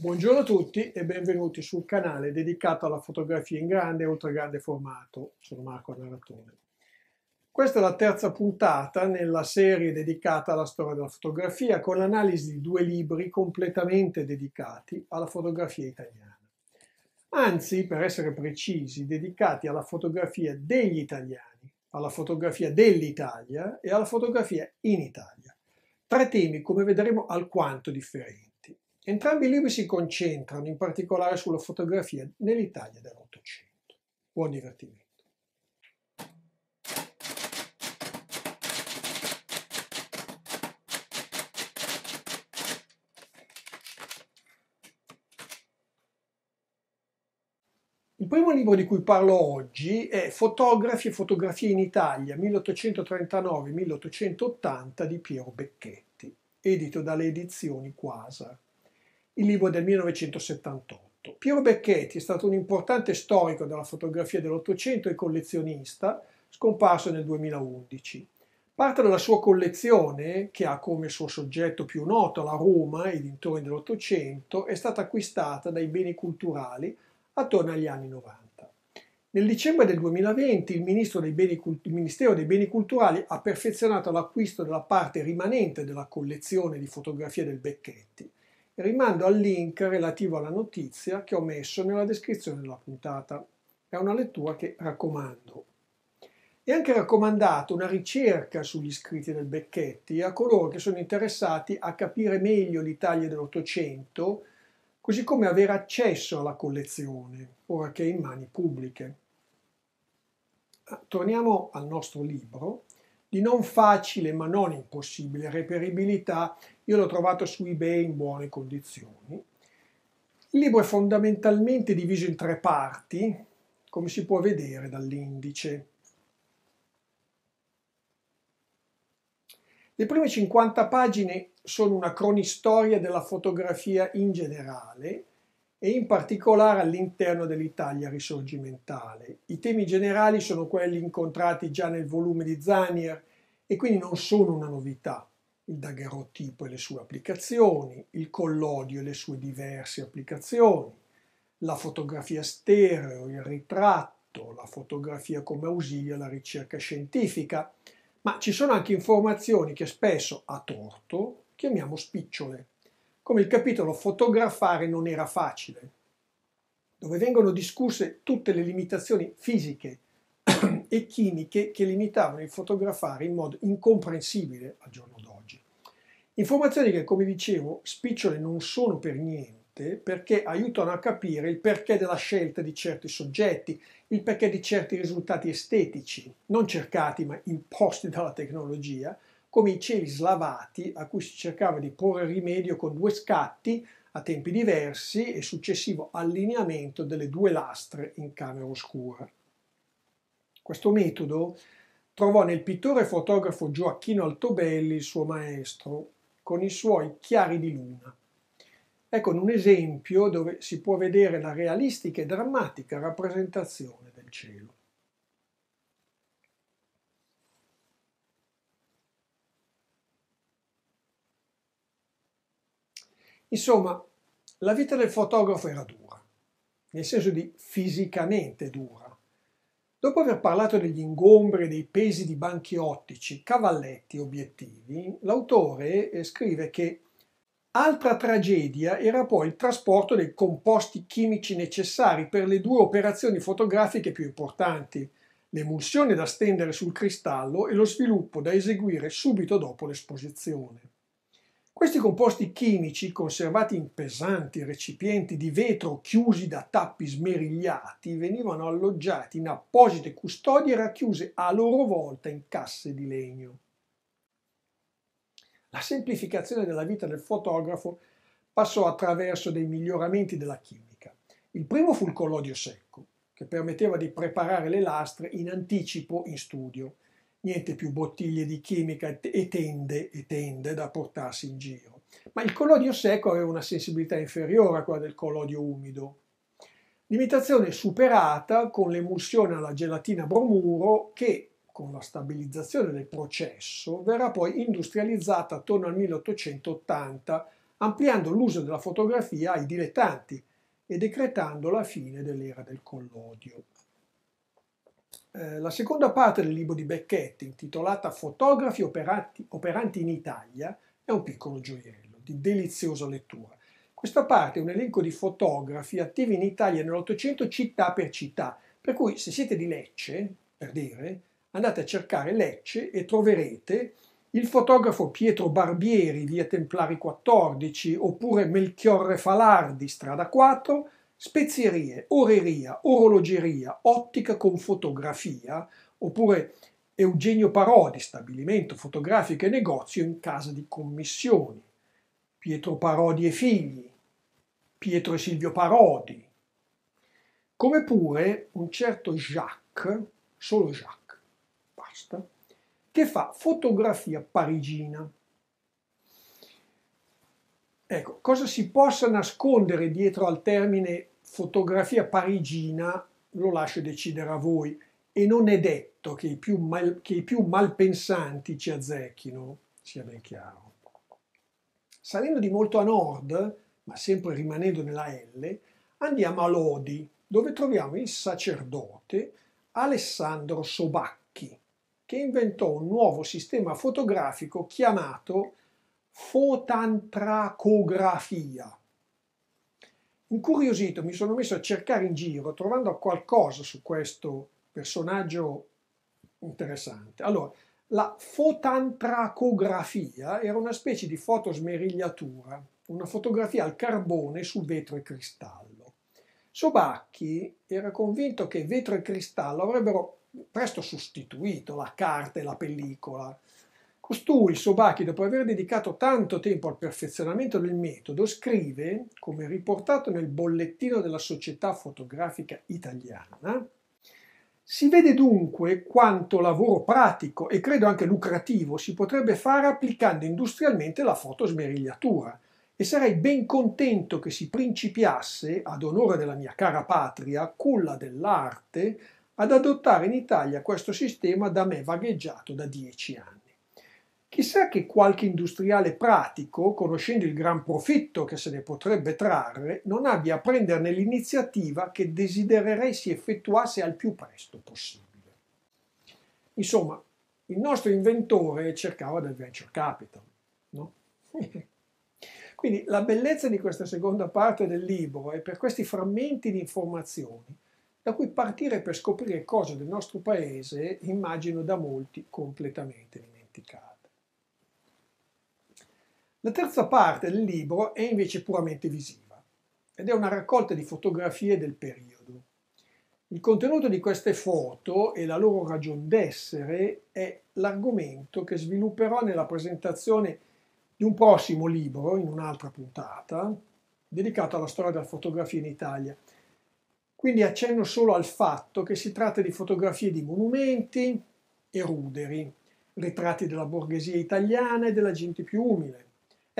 Buongiorno a tutti e benvenuti sul canale dedicato alla fotografia in grande e oltre grande formato. Sono Marco Narratore. Questa è la terza puntata nella serie dedicata alla storia della fotografia con l'analisi di due libri completamente dedicati alla fotografia italiana. Anzi, per essere precisi, dedicati alla fotografia degli italiani, alla fotografia dell'Italia e alla fotografia in Italia. Tre temi, come vedremo, alquanto differenti. Entrambi i libri si concentrano in particolare sulla fotografia nell'Italia dell'Ottocento. Buon divertimento. Il primo libro di cui parlo oggi è Fotografi e fotografie in Italia 1839-1880 di Piero Becchetti, edito dalle edizioni Quasar il libro del 1978. Piero Becchetti è stato un importante storico della fotografia dell'Ottocento e collezionista, scomparso nel 2011. Parte della sua collezione, che ha come suo soggetto più noto la Roma e i dintorni dell'Ottocento, è stata acquistata dai beni culturali attorno agli anni 90. Nel dicembre del 2020 il, il Ministero dei Beni Culturali ha perfezionato l'acquisto della parte rimanente della collezione di fotografie del Becchetti rimando al link relativo alla notizia che ho messo nella descrizione della puntata. È una lettura che raccomando. È anche raccomandata una ricerca sugli iscritti del Becchetti a coloro che sono interessati a capire meglio l'Italia dell'Ottocento, così come avere accesso alla collezione, ora che è in mani pubbliche. Ah, torniamo al nostro libro, di non facile ma non impossibile reperibilità io l'ho trovato su eBay in buone condizioni. Il libro è fondamentalmente diviso in tre parti, come si può vedere dall'indice. Le prime 50 pagine sono una cronistoria della fotografia in generale e in particolare all'interno dell'Italia risorgimentale. I temi generali sono quelli incontrati già nel volume di Zanier e quindi non sono una novità il daguerrotipo e le sue applicazioni, il collodio e le sue diverse applicazioni, la fotografia stereo, il ritratto, la fotografia come ausilio alla ricerca scientifica, ma ci sono anche informazioni che spesso, a torto, chiamiamo spicciole, come il capitolo Fotografare non era facile, dove vengono discusse tutte le limitazioni fisiche e chimiche che limitavano il fotografare in modo incomprensibile al giorno d'oggi. Informazioni che, come dicevo, spicciole non sono per niente perché aiutano a capire il perché della scelta di certi soggetti, il perché di certi risultati estetici, non cercati ma imposti dalla tecnologia, come i cieli slavati a cui si cercava di porre rimedio con due scatti a tempi diversi e successivo allineamento delle due lastre in camera oscura. Questo metodo trovò nel pittore e fotografo Gioacchino Altobelli il suo maestro, con i suoi chiari di luna. Ecco un esempio dove si può vedere la realistica e drammatica rappresentazione del cielo. Insomma, la vita del fotografo era dura, nel senso di fisicamente dura, Dopo aver parlato degli ingombri e dei pesi di banchi ottici, cavalletti e obiettivi, l'autore eh, scrive che altra tragedia era poi il trasporto dei composti chimici necessari per le due operazioni fotografiche più importanti, l'emulsione da stendere sul cristallo e lo sviluppo da eseguire subito dopo l'esposizione. Questi composti chimici, conservati in pesanti recipienti di vetro chiusi da tappi smerigliati, venivano alloggiati in apposite custodie racchiuse a loro volta in casse di legno. La semplificazione della vita del fotografo passò attraverso dei miglioramenti della chimica. Il primo fu il collodio secco, che permetteva di preparare le lastre in anticipo in studio niente più bottiglie di chimica e tende, e tende da portarsi in giro. Ma il collodio secco aveva una sensibilità inferiore a quella del collodio umido. Limitazione superata con l'emulsione alla gelatina bromuro che, con la stabilizzazione del processo, verrà poi industrializzata attorno al 1880, ampliando l'uso della fotografia ai dilettanti e decretando la fine dell'era del collodio. Eh, la seconda parte del libro di Becchetti, intitolata Fotografi operanti, operanti in Italia, è un piccolo gioiello di deliziosa lettura. Questa parte è un elenco di fotografi attivi in Italia nell'Ottocento città per città, per cui se siete di Lecce, per dire, andate a cercare Lecce e troverete il fotografo Pietro Barbieri, via Templari 14, oppure Melchiorre Falardi, strada 4, spezierie, oreria, orologeria, ottica con fotografia, oppure Eugenio Parodi, stabilimento fotografico e negozio in casa di commissioni, Pietro Parodi e figli, Pietro e Silvio Parodi, come pure un certo Jacques, solo Jacques, basta, che fa fotografia parigina. Ecco, cosa si possa nascondere dietro al termine fotografia parigina lo lascio decidere a voi e non è detto che i più, mal, che i più malpensanti ci azzecchino, sia ben chiaro. Salendo di molto a nord, ma sempre rimanendo nella L, andiamo a Lodi, dove troviamo il sacerdote Alessandro Sobacchi, che inventò un nuovo sistema fotografico chiamato fotantracografia Incuriosito mi sono messo a cercare in giro, trovando qualcosa su questo personaggio interessante. Allora, la fotantracografia era una specie di fotosmerigliatura, una fotografia al carbone su vetro e cristallo. Sobacchi era convinto che vetro e cristallo avrebbero presto sostituito la carta e la pellicola Costui, Sobachi, dopo aver dedicato tanto tempo al perfezionamento del metodo, scrive, come riportato nel bollettino della Società Fotografica Italiana, si vede dunque quanto lavoro pratico e credo anche lucrativo si potrebbe fare applicando industrialmente la fotosmerigliatura e sarei ben contento che si principiasse, ad onore della mia cara patria, culla dell'arte, ad adottare in Italia questo sistema da me vagheggiato da dieci anni. Chissà che qualche industriale pratico, conoscendo il gran profitto che se ne potrebbe trarre, non abbia a prenderne l'iniziativa che desidererei si effettuasse al più presto possibile. Insomma, il nostro inventore cercava del venture capital. No? Quindi la bellezza di questa seconda parte del libro è per questi frammenti di informazioni da cui partire per scoprire cose del nostro paese immagino da molti completamente dimenticate. La terza parte del libro è invece puramente visiva ed è una raccolta di fotografie del periodo. Il contenuto di queste foto e la loro ragion d'essere è l'argomento che svilupperò nella presentazione di un prossimo libro, in un'altra puntata, dedicato alla storia della fotografia in Italia. Quindi accenno solo al fatto che si tratta di fotografie di monumenti e ruderi, ritratti della borghesia italiana e della gente più umile,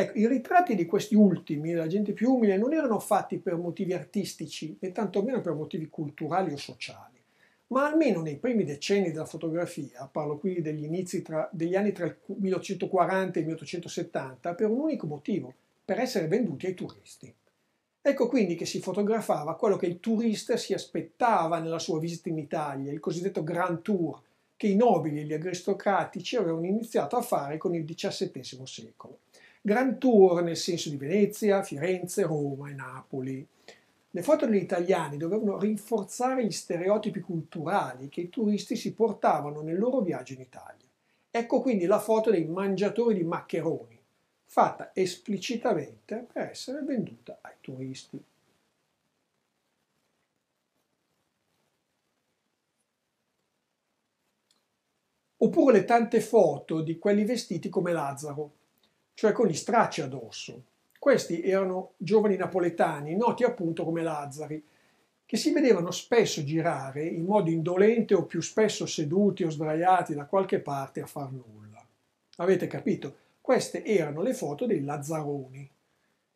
Ecco, i ritratti di questi ultimi, la gente più umile, non erano fatti per motivi artistici e tantomeno per motivi culturali o sociali, ma almeno nei primi decenni della fotografia, parlo quindi degli inizi tra, degli anni tra il 1840 e il 1870, per un unico motivo, per essere venduti ai turisti. Ecco quindi che si fotografava quello che il turista si aspettava nella sua visita in Italia, il cosiddetto Grand Tour, che i nobili e gli aristocratici avevano iniziato a fare con il XVII secolo. Grand Tour nel senso di Venezia, Firenze, Roma e Napoli. Le foto degli italiani dovevano rinforzare gli stereotipi culturali che i turisti si portavano nel loro viaggio in Italia. Ecco quindi la foto dei mangiatori di maccheroni, fatta esplicitamente per essere venduta ai turisti. Oppure le tante foto di quelli vestiti come Lazzaro, cioè con gli stracci addosso. Questi erano giovani napoletani, noti appunto come Lazzari, che si vedevano spesso girare in modo indolente o più spesso seduti o sdraiati da qualche parte a far nulla. Avete capito? Queste erano le foto dei Lazzaroni,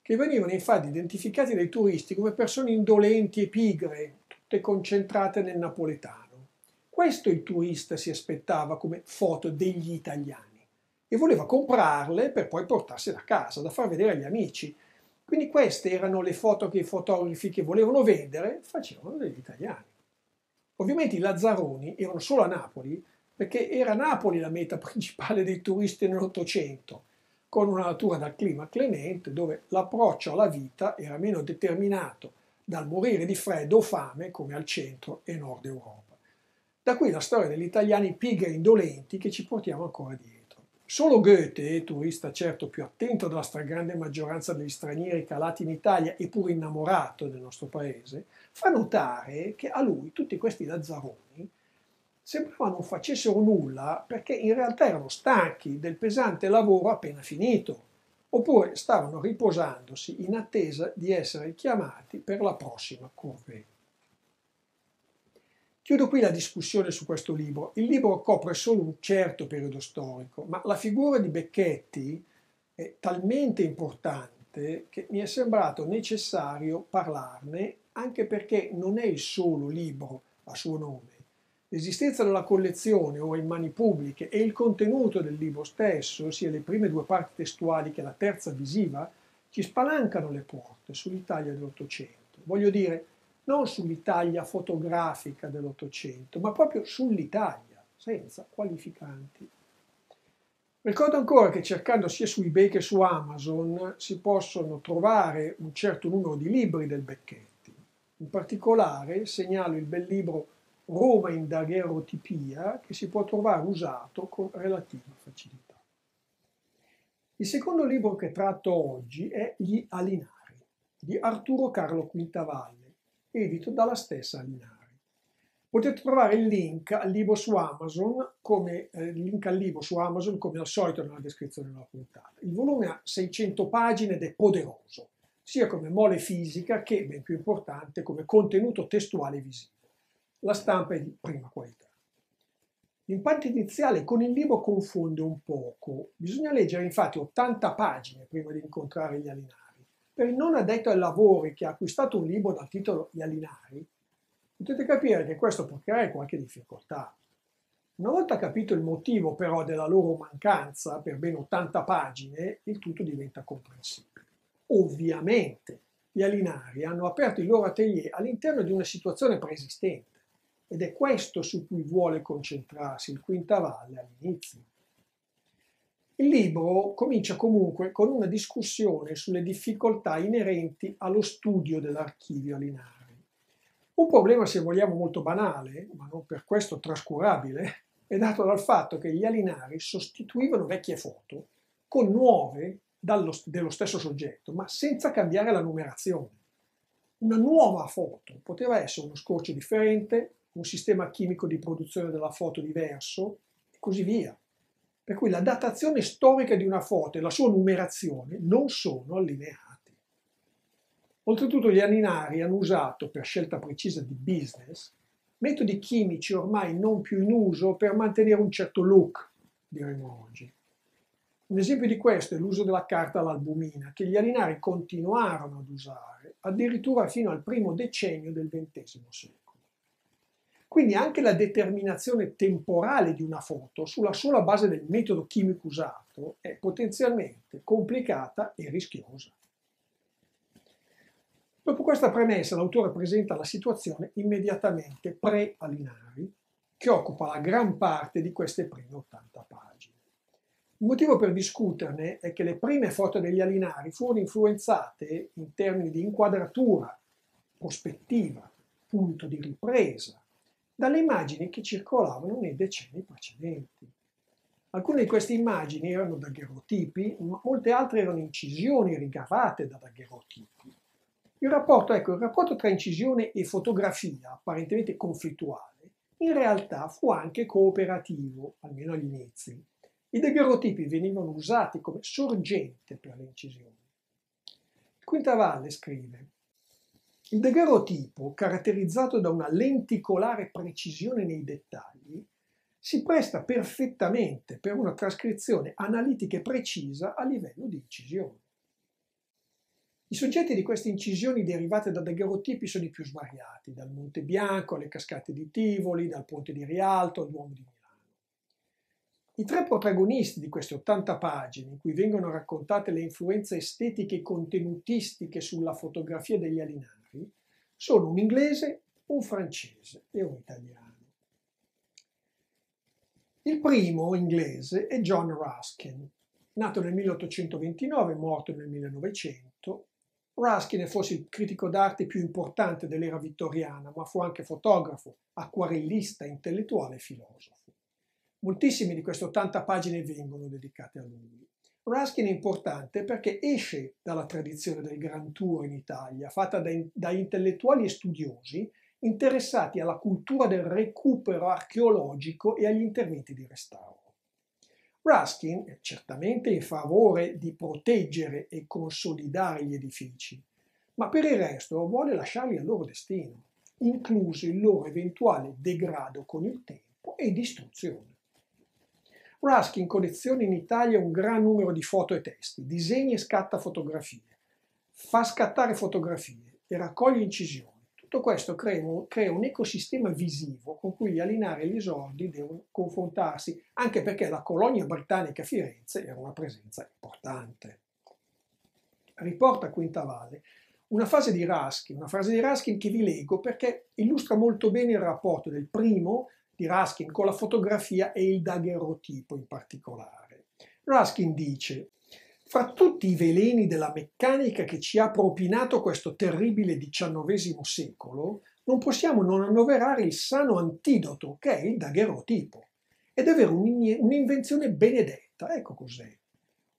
che venivano infatti identificati dai turisti come persone indolenti e pigre, tutte concentrate nel napoletano. Questo il turista si aspettava come foto degli italiani e voleva comprarle per poi portarsele a casa da far vedere agli amici. Quindi queste erano le foto che i fotografi che volevano vendere facevano degli italiani. Ovviamente i Lazzaroni erano solo a Napoli perché era Napoli la meta principale dei turisti nell'Ottocento, con una natura dal clima clemente dove l'approccio alla vita era meno determinato dal morire di freddo o fame come al centro e nord Europa. Da qui la storia degli italiani pigri e indolenti che ci portiamo ancora dietro. Solo Goethe, turista certo più attento della stragrande maggioranza degli stranieri calati in Italia e pur innamorato del nostro paese, fa notare che a lui tutti questi lazzaroni sembrava non facessero nulla perché in realtà erano stanchi del pesante lavoro appena finito, oppure stavano riposandosi in attesa di essere chiamati per la prossima corvetta. Chiudo qui la discussione su questo libro. Il libro copre solo un certo periodo storico, ma la figura di Becchetti è talmente importante che mi è sembrato necessario parlarne anche perché non è il solo libro a suo nome. L'esistenza della collezione ora in mani pubbliche e il contenuto del libro stesso, sia le prime due parti testuali che la terza visiva, ci spalancano le porte sull'Italia dell'Ottocento. Voglio dire, non sull'Italia fotografica dell'Ottocento, ma proprio sull'Italia, senza qualificanti. Ricordo ancora che cercando sia su eBay che su Amazon si possono trovare un certo numero di libri del Becchetti. In particolare segnalo il bel libro Roma in daguerrotipia che si può trovare usato con relativa facilità. Il secondo libro che tratto oggi è Gli Alinari di Arturo Carlo Quintavalle edito dalla stessa Linari. Potete trovare il link al libro su Amazon, come, eh, link al libro su Amazon come al solito nella descrizione della puntata. Il volume ha 600 pagine ed è poderoso, sia come mole fisica che, ben più importante, come contenuto testuale visivo. La stampa è di prima qualità. L'impatto iniziale con il libro confonde un poco, bisogna leggere infatti 80 pagine prima di incontrare gli alinari per il non addetto ai lavori che ha acquistato un libro dal titolo Gli Alinari, potete capire che questo può creare qualche difficoltà. Una volta capito il motivo però della loro mancanza per ben 80 pagine, il tutto diventa comprensibile. Ovviamente gli Alinari hanno aperto il loro atelier all'interno di una situazione preesistente ed è questo su cui vuole concentrarsi il Quinta Valle all'inizio. Il libro comincia comunque con una discussione sulle difficoltà inerenti allo studio dell'archivio a Linari. Un problema, se vogliamo, molto banale, ma non per questo trascurabile, è dato dal fatto che gli alinari sostituivano vecchie foto con nuove dallo, dello stesso soggetto, ma senza cambiare la numerazione. Una nuova foto poteva essere uno scorcio differente, un sistema chimico di produzione della foto diverso e così via. Per cui la datazione storica di una foto e la sua numerazione non sono allineati. Oltretutto gli aninari hanno usato, per scelta precisa di business, metodi chimici ormai non più in uso per mantenere un certo look, diremmo oggi. Un esempio di questo è l'uso della carta all'albumina, che gli alinari continuarono ad usare addirittura fino al primo decennio del XX secolo. Quindi anche la determinazione temporale di una foto sulla sola base del metodo chimico usato è potenzialmente complicata e rischiosa. Dopo questa premessa l'autore presenta la situazione immediatamente pre-Alinari, che occupa la gran parte di queste prime 80 pagine. Il motivo per discuterne è che le prime foto degli Alinari furono influenzate in termini di inquadratura, prospettiva, punto di ripresa, dalle immagini che circolavano nei decenni precedenti. Alcune di queste immagini erano daguerrotipi, molte altre erano incisioni ricavate da daguerrotipi. Il rapporto, ecco, il rapporto tra incisione e fotografia, apparentemente conflittuale, in realtà fu anche cooperativo, almeno agli inizi. I daguerrotipi venivano usati come sorgente per le incisioni. Quintavalle scrive il daguerrotipo, caratterizzato da una lenticolare precisione nei dettagli, si presta perfettamente per una trascrizione analitica e precisa a livello di incisione. I soggetti di queste incisioni derivate da daguerrotipi sono i più svariati, dal Monte Bianco alle cascate di Tivoli, dal Ponte di Rialto al Duomo di Milano. I tre protagonisti di queste 80 pagine, in cui vengono raccontate le influenze estetiche e contenutistiche sulla fotografia degli Alinari, fotografi sono un inglese, un francese e un italiano. Il primo inglese è John Ruskin, nato nel 1829 morto nel 1900. Ruskin è forse il critico d'arte più importante dell'era vittoriana, ma fu anche fotografo, acquarellista, intellettuale e filosofo. Moltissime di queste 80 pagine vengono dedicate a lui. Ruskin è importante perché esce dalla tradizione del Grand Tour in Italia, fatta da, da intellettuali e studiosi interessati alla cultura del recupero archeologico e agli interventi di restauro. Ruskin è certamente in favore di proteggere e consolidare gli edifici, ma per il resto vuole lasciarli al loro destino, incluso il loro eventuale degrado con il tempo e distruzione. Ruskin colleziona in Italia un gran numero di foto e testi, disegna e scatta fotografie, fa scattare fotografie e raccoglie incisioni. Tutto questo crea un, ecosistema visivo con cui gli alinari e gli esordi devono confrontarsi, anche perché la colonia britannica a Firenze era una presenza importante. Riporta a Quintavalle una frase di Ruskin, una frase di Ruskin che vi leggo perché illustra molto bene il rapporto del primo di Ruskin con la fotografia e il daguerrotipo in particolare. Ruskin dice fra tutti i veleni della meccanica che ci ha propinato questo terribile XIX secolo, non possiamo non annoverare il sano antidoto che è il daguerrotipo. Ed è vero, un'invenzione benedetta, ecco cos'è.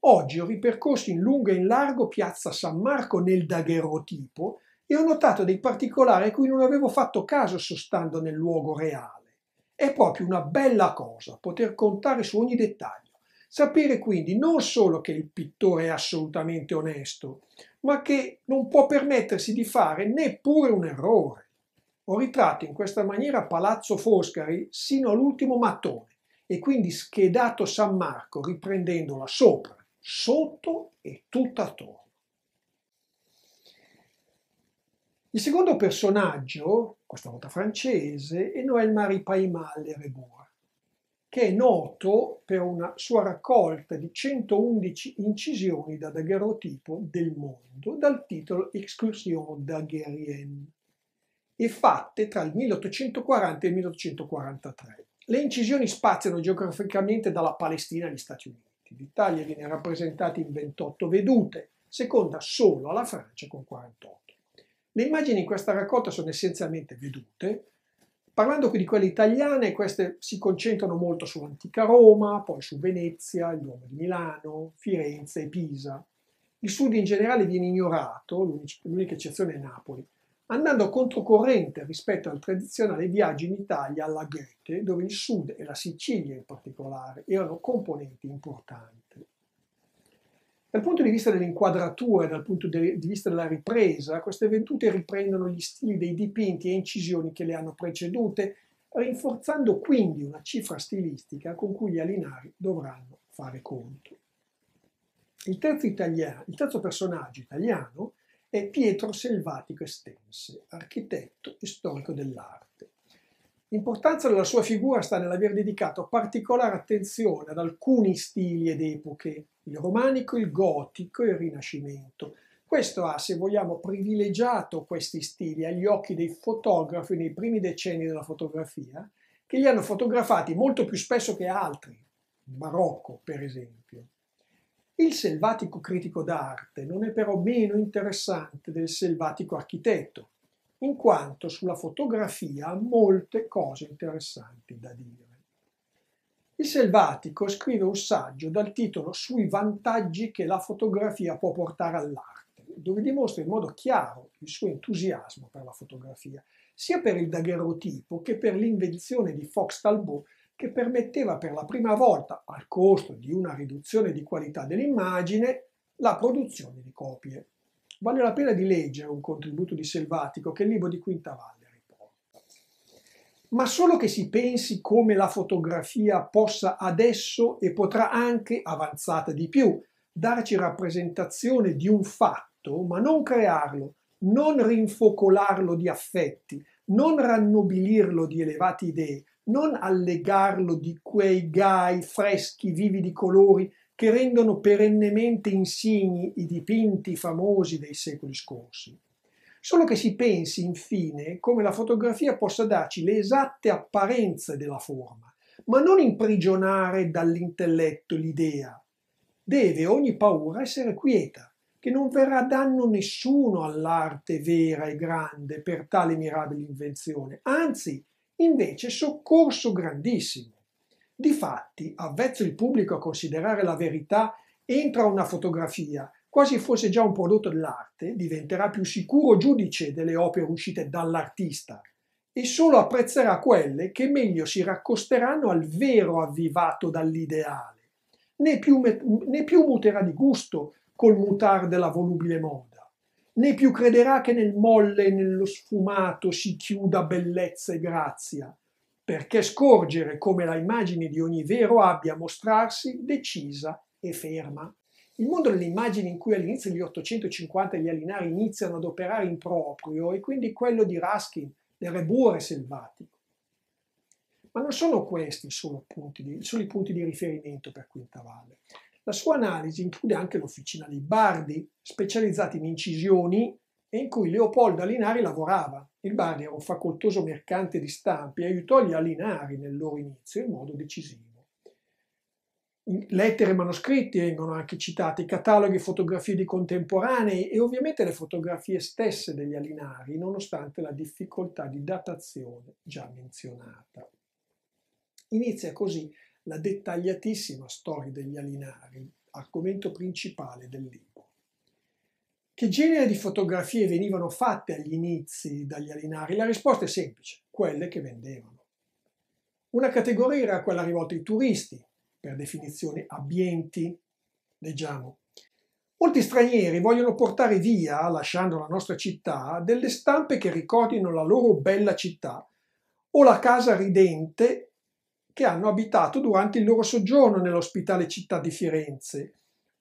Oggi ho ripercorso in lungo e in largo piazza San Marco nel daguerrotipo e ho notato dei particolari a cui non avevo fatto caso sostando nel luogo reale. È proprio una bella cosa poter contare su ogni dettaglio. Sapere quindi non solo che il pittore è assolutamente onesto, ma che non può permettersi di fare neppure un errore. Ho ritratto in questa maniera Palazzo Foscari sino all'ultimo mattone e quindi schedato San Marco riprendendola sopra, sotto e tutta attorno. Il secondo personaggio, questa volta francese, è Noël Marie Paimal de Rebours, che è noto per una sua raccolta di 111 incisioni da daguerrotipo del mondo dal titolo Excursion daguerrienne e fatte tra il 1840 e il 1843. Le incisioni spaziano geograficamente dalla Palestina agli Stati Uniti. L'Italia viene rappresentata in 28 vedute, seconda solo alla Francia con 48. Le immagini in questa raccolta sono essenzialmente vedute. Parlando qui di quelle italiane, queste si concentrano molto sull'antica Roma, poi su Venezia, il Duomo di Milano, Firenze e Pisa. Il sud in generale viene ignorato, l'unica eccezione è Napoli, andando controcorrente rispetto al tradizionale viaggio in Italia alla Goethe, dove il sud e la Sicilia in particolare erano componenti importanti. Dal punto di vista dell'inquadratura, dal punto di vista della ripresa, queste vendute riprendono gli stili dei dipinti e incisioni che le hanno precedute, rinforzando quindi una cifra stilistica con cui gli alinari dovranno fare conto. Il terzo, italiano, il terzo personaggio italiano è Pietro Selvatico Estense, architetto e storico dell'arte. L'importanza della sua figura sta nell'aver dedicato particolare attenzione ad alcuni stili ed epoche, il romanico, il gotico e il rinascimento. Questo ha, se vogliamo, privilegiato questi stili agli occhi dei fotografi nei primi decenni della fotografia, che li hanno fotografati molto più spesso che altri, il barocco per esempio. Il selvatico critico d'arte non è però meno interessante del selvatico architetto, in quanto sulla fotografia ha molte cose interessanti da dire. Il Selvatico scrive un saggio dal titolo Sui vantaggi che la fotografia può portare all'arte, dove dimostra in modo chiaro il suo entusiasmo per la fotografia, sia per il daguerrotipo che per l'invenzione di Fox Talbot che permetteva per la prima volta, al costo di una riduzione di qualità dell'immagine, la produzione di copie. Vale la pena di leggere un contributo di Selvatico che è il libro di Quinta Valle riporta. Ma solo che si pensi come la fotografia possa adesso e potrà anche, avanzata di più, darci rappresentazione di un fatto, ma non crearlo, non rinfocolarlo di affetti, non rannobilirlo di elevate idee, non allegarlo di quei gai freschi, vivi di colori che rendono perennemente insigni i dipinti famosi dei secoli scorsi. Solo che si pensi infine come la fotografia possa darci le esatte apparenze della forma, ma non imprigionare dall'intelletto l'idea. Deve ogni paura essere quieta, che non verrà danno nessuno all'arte vera e grande per tale mirabile invenzione, anzi, invece, soccorso grandissimo. Difatti, avvezzo il pubblico a considerare la verità, entra una fotografia, quasi fosse già un prodotto dell'arte, diventerà più sicuro giudice delle opere uscite dall'artista e solo apprezzerà quelle che meglio si raccosteranno al vero avvivato dall'ideale, né più, né più muterà di gusto col mutar della volubile moda, né più crederà che nel molle e nello sfumato si chiuda bellezza e grazia, perché scorgere come la immagine di ogni vero abbia a mostrarsi decisa e ferma. Il mondo delle immagini in cui all'inizio degli 850 gli alinari iniziano ad operare in proprio è quindi quello di Ruskin, del rebure selvatico. Ma non sono questi solo, punti di, solo i punti di riferimento per Quintavalle. La sua analisi include anche l'officina dei Bardi, specializzati in incisioni e in cui Leopoldo Alinari lavorava. Il Badia, facoltoso mercante di stampi, aiutò gli alinari nel loro inizio in modo decisivo. Lettere e manoscritti vengono anche citati, cataloghi e fotografie di contemporanei e ovviamente le fotografie stesse degli alinari, nonostante la difficoltà di datazione già menzionata. Inizia così la dettagliatissima storia degli alinari, argomento principale del libro. Che genere di fotografie venivano fatte agli inizi dagli alinari? La risposta è semplice, quelle che vendevano. Una categoria era quella rivolta ai turisti, per definizione abbienti, leggiamo. Molti stranieri vogliono portare via, lasciando la nostra città, delle stampe che ricordino la loro bella città o la casa ridente che hanno abitato durante il loro soggiorno nell'ospitale città di Firenze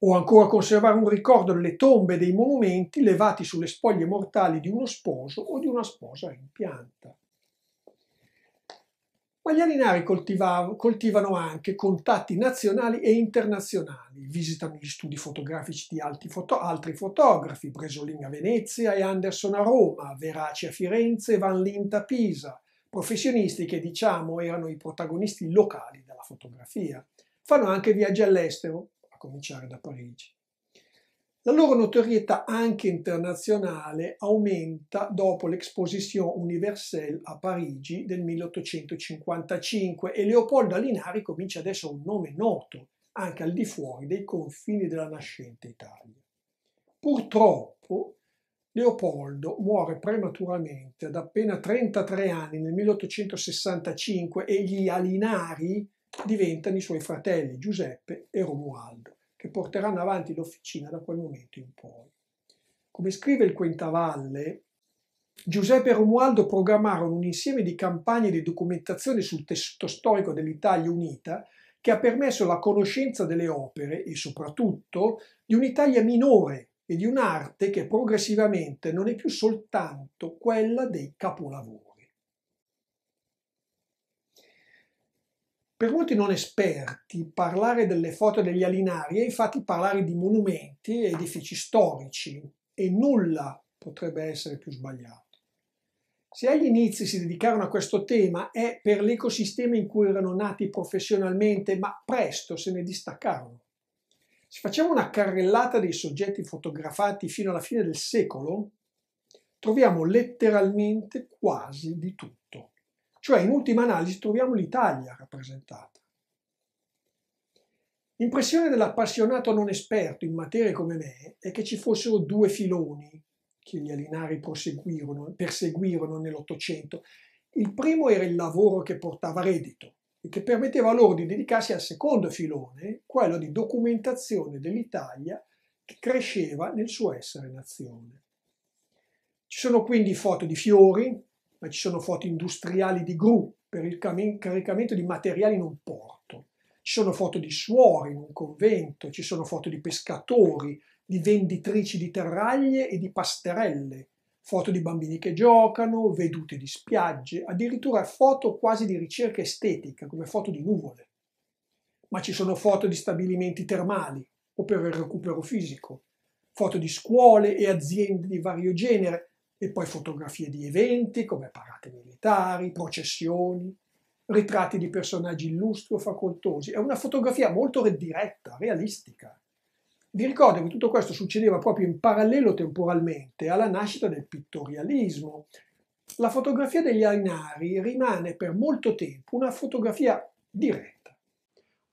o ancora conservare un ricordo delle tombe e dei monumenti levati sulle spoglie mortali di uno sposo o di una sposa in pianta. Ma gli alinari coltivano anche contatti nazionali e internazionali, visitano gli studi fotografici di foto altri fotografi, Bresolin a Venezia e Anderson a Roma, Veraci a Firenze e Van Lint a Pisa, professionisti che diciamo erano i protagonisti locali della fotografia. Fanno anche viaggi all'estero, cominciare da Parigi. La loro notorietà anche internazionale aumenta dopo l'Exposition Universelle a Parigi del 1855 e Leopoldo Alinari comincia ad essere un nome noto anche al di fuori dei confini della nascente Italia. Purtroppo Leopoldo muore prematuramente ad appena 33 anni nel 1865 e gli Alinari diventano i suoi fratelli Giuseppe e Romualdo, che porteranno avanti l'officina da quel momento in poi. Come scrive il Quentavalle, Giuseppe e Romualdo programmarono un insieme di campagne di documentazione sul tessuto storico dell'Italia unita che ha permesso la conoscenza delle opere e soprattutto di un'Italia minore e di un'arte che progressivamente non è più soltanto quella dei capolavori. Per molti non esperti parlare delle foto degli alinari è infatti parlare di monumenti e edifici storici e nulla potrebbe essere più sbagliato. Se agli inizi si dedicarono a questo tema è per l'ecosistema in cui erano nati professionalmente, ma presto se ne distaccarono. Se facciamo una carrellata dei soggetti fotografati fino alla fine del secolo, troviamo letteralmente quasi di tutto. Cioè, in ultima analisi, troviamo l'Italia rappresentata. L'impressione dell'appassionato non esperto in materie come me è che ci fossero due filoni che gli alinari perseguirono nell'Ottocento. Il primo era il lavoro che portava reddito e che permetteva loro di dedicarsi al secondo filone, quello di documentazione dell'Italia che cresceva nel suo essere nazione. Ci sono quindi foto di fiori, ma ci sono foto industriali di gru per il caricamento di materiali in un porto, ci sono foto di suore in un convento, ci sono foto di pescatori, di venditrici di terraglie e di pasterelle, foto di bambini che giocano, vedute di spiagge, addirittura foto quasi di ricerca estetica, come foto di nuvole. Ma ci sono foto di stabilimenti termali o per il recupero fisico, foto di scuole e aziende di vario genere, e poi fotografie di eventi come parate militari, processioni, ritratti di personaggi illustri o facoltosi. È una fotografia molto diretta, realistica. Vi ricordo che tutto questo succedeva proprio in parallelo temporalmente alla nascita del pittorialismo. La fotografia degli Ainari rimane per molto tempo una fotografia diretta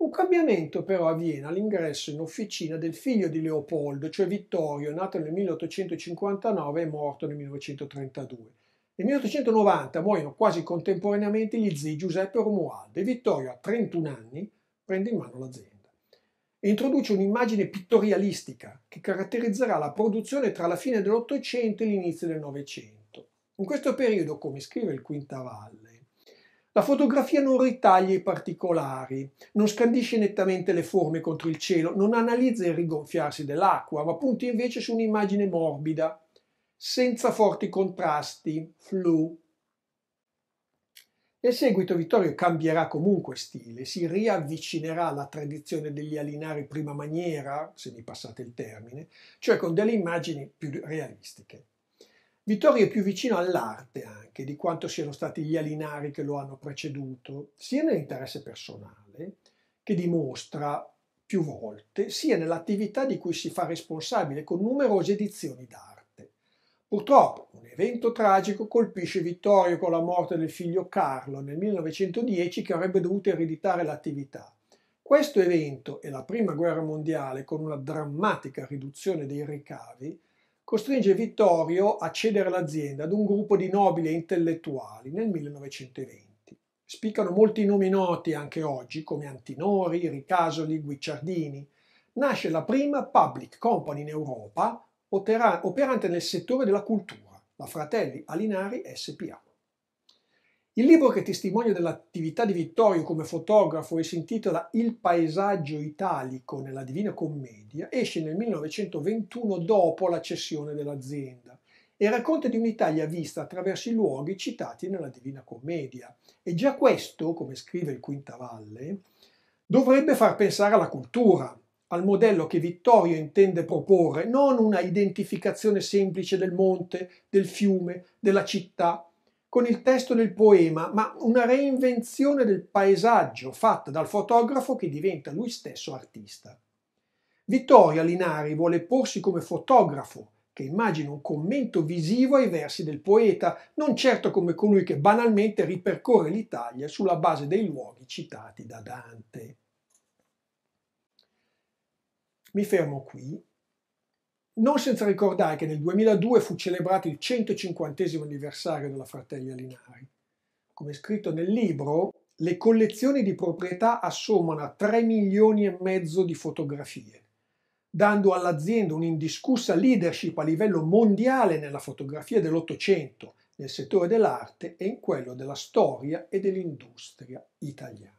un cambiamento però avviene all'ingresso in officina del figlio di Leopoldo, cioè Vittorio, nato nel 1859 e morto nel 1932. Nel 1890 muoiono quasi contemporaneamente gli zii Giuseppe e Romualdo e Vittorio, a 31 anni, prende in mano l'azienda e introduce un'immagine pittorialistica che caratterizzerà la produzione tra la fine dell'Ottocento e l'inizio del Novecento. In questo periodo, come scrive il Quinta Valle, la fotografia non ritaglia i particolari, non scandisce nettamente le forme contro il cielo, non analizza il rigonfiarsi dell'acqua, ma punta invece su un'immagine morbida, senza forti contrasti, flu. Nel seguito Vittorio cambierà comunque stile, si riavvicinerà alla tradizione degli alinari prima maniera, se mi passate il termine, cioè con delle immagini più realistiche. Vittorio è più vicino all'arte anche di quanto siano stati gli alinari che lo hanno preceduto, sia nell'interesse personale, che dimostra più volte, sia nell'attività di cui si fa responsabile con numerose edizioni d'arte. Purtroppo un evento tragico colpisce Vittorio con la morte del figlio Carlo nel 1910 che avrebbe dovuto ereditare l'attività. Questo evento e la Prima Guerra Mondiale con una drammatica riduzione dei ricavi costringe Vittorio a cedere l'azienda ad un gruppo di nobili e intellettuali nel 1920. Spiccano molti nomi noti anche oggi come Antinori, Ricasoli, Guicciardini. Nasce la prima public company in Europa operante nel settore della cultura, la Fratelli Alinari SPA. Il libro che testimonia dell'attività di Vittorio come fotografo e si intitola Il paesaggio italico nella Divina Commedia esce nel 1921 dopo la cessione dell'azienda e racconta di un'Italia vista attraverso i luoghi citati nella Divina Commedia. E già questo, come scrive il Quintavalle, dovrebbe far pensare alla cultura, al modello che Vittorio intende proporre, non una identificazione semplice del monte, del fiume, della città, con il testo del poema, ma una reinvenzione del paesaggio fatta dal fotografo che diventa lui stesso artista. Vittoria Linari vuole porsi come fotografo, che immagina un commento visivo ai versi del poeta, non certo come colui che banalmente ripercorre l'Italia sulla base dei luoghi citati da Dante. Mi fermo qui non senza ricordare che nel 2002 fu celebrato il 150 anniversario della Fratelli Alinari. Come scritto nel libro, le collezioni di proprietà assommano a 3 milioni e mezzo di fotografie, dando all'azienda un'indiscussa leadership a livello mondiale nella fotografia dell'Ottocento, nel settore dell'arte e in quello della storia e dell'industria italiana.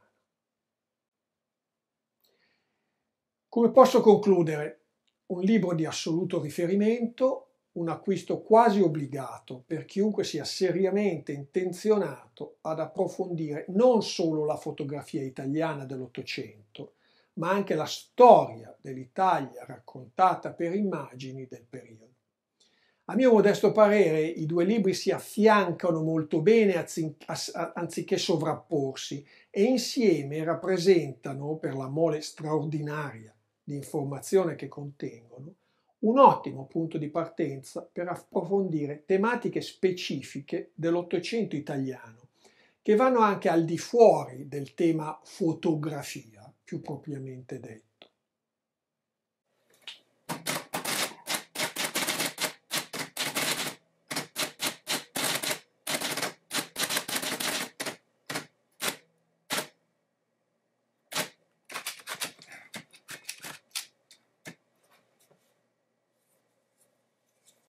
Come posso concludere? un libro di assoluto riferimento, un acquisto quasi obbligato per chiunque sia seriamente intenzionato ad approfondire non solo la fotografia italiana dell'Ottocento, ma anche la storia dell'Italia raccontata per immagini del periodo. A mio modesto parere i due libri si affiancano molto bene anziché sovrapporsi e insieme rappresentano, per la mole straordinaria di informazione che contengono, un ottimo punto di partenza per approfondire tematiche specifiche dell'Ottocento italiano, che vanno anche al di fuori del tema fotografia, più propriamente detto.